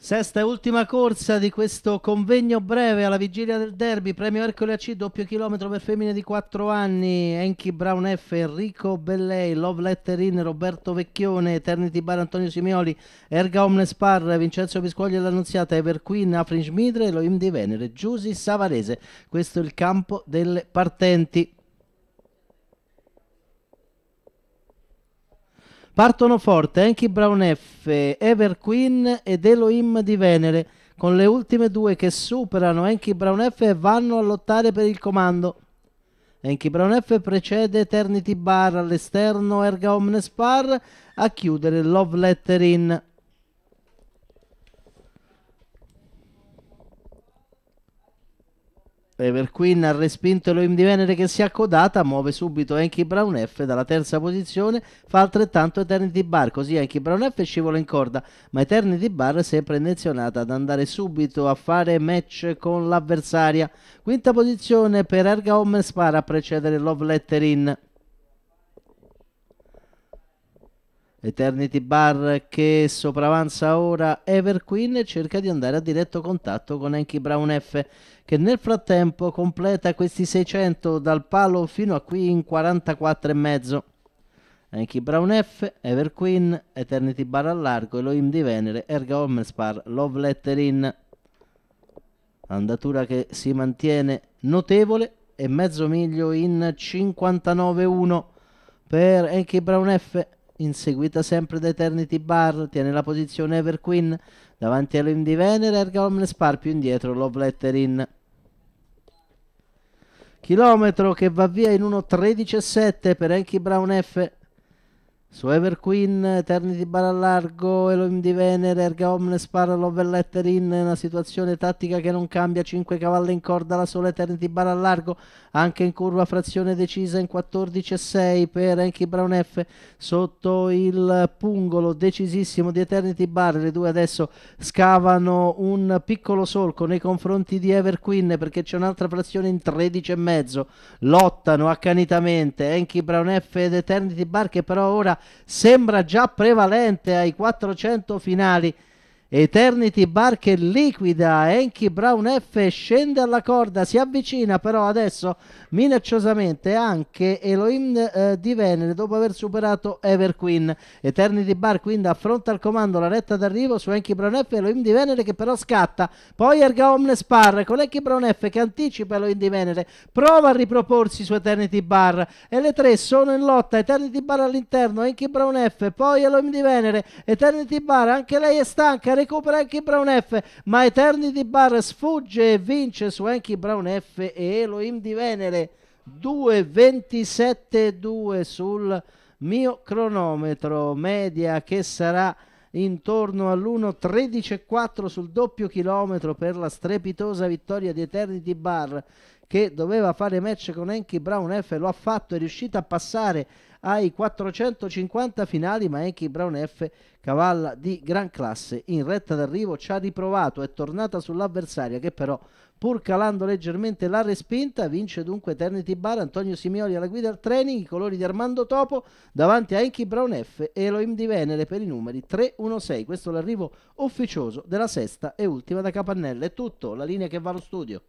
Sesta e ultima corsa di questo convegno breve alla vigilia del derby, premio Ercole AC, doppio chilometro per femmine di 4 anni, Enki Brown F, Enrico Bellei, Love Letter In, Roberto Vecchione, Eternity Bar Antonio Simioli, Erga Omnes Omnespar, Vincenzo Piscuogli e l'Annunziata, Ever Queen, Afrin Schmidre, Elohim Di Venere, Giusi Savarese. Questo è il campo delle partenti. Partono forte anche Brown F, Ever Queen ed Elohim di Venere, con le ultime due che superano Enki Brown F e vanno a lottare per il comando. Enki Brown F precede Eternity Bar all'esterno Erga Omnes Par a chiudere Love Letter In. Paper eh, Queen ha respinto Elohim di Venere che si è accodata, muove subito Enki Brown F dalla terza posizione, fa altrettanto Eternity Bar, così Enki Brown F scivola in corda, ma Eternity Bar è sempre intenzionata ad andare subito a fare match con l'avversaria. Quinta posizione per Erga Homespar a precedere Love Letter In. Eternity Bar che sopravanza ora Everqueen e cerca di andare a diretto contatto con Enki Brown F che nel frattempo completa questi 600 dal palo fino a qui in 44,5. Enki Brown F, Ever Queen, Eternity Bar al largo, Elohim di Venere, Erga Hommelspar, Love Letter In. Andatura che si mantiene notevole e mezzo miglio in 59,1 per Enki Brown F inseguita sempre da Eternity Bar, tiene la posizione Ever Queen, davanti a Lim di Venere, Erga Omnes Par più indietro, Love Letter in. Chilometro che va via in 1.13.7 per Enki Brown F. Su Ever Queen, Eternity Bar a Largo, Elohim di Venere, Erga Omnes, Parallel Letter In, una situazione tattica che non cambia, 5 cavalli in corda, la sola Eternity Bar a Largo, anche in curva frazione decisa in 14 6 per Enki Brown F, sotto il pungolo decisissimo di Eternity Bar, le due adesso scavano un piccolo solco nei confronti di Ever Queen perché c'è un'altra frazione in 13 e mezzo, lottano accanitamente Enki Brown F ed Eternity Bar che però ora sembra già prevalente ai 400 finali Eternity Bar che liquida Enki Brown F scende alla corda, si avvicina però adesso minacciosamente anche Elohim eh, di Venere dopo aver superato Ever Queen. Eternity Bar quindi affronta al comando la retta d'arrivo su Enki Brown F Elohim di Venere che però scatta, poi Erga Omnes Par con Enki Brown F che anticipa Elohim di Venere, prova a riproporsi su Eternity Bar e le tre sono in lotta, Eternity Bar all'interno, Enki Brown F, poi Elohim di Venere, Eternity Bar anche lei è stanca recupera anche Brown F, ma Eternity Bar sfugge e vince su Anki Brown F e Elohim di Venere 2.27.2 sul mio cronometro, media che sarà intorno all'1.13.4 sul doppio chilometro per la strepitosa vittoria di Eternity Bar che doveva fare match con Enki Brown F, lo ha fatto, è riuscito a passare ai 450 finali, ma Enki Brown F, cavalla di gran classe, in retta d'arrivo ci ha riprovato, è tornata sull'avversaria che però pur calando leggermente la respinta, vince dunque Eternity Bar, Antonio Simioli alla guida al training, i colori di Armando Topo davanti a Enki Brown F e Elohim di Venere per i numeri 3-1-6, questo è l'arrivo ufficioso della sesta e ultima da Capannella, è tutto, la linea che va allo studio.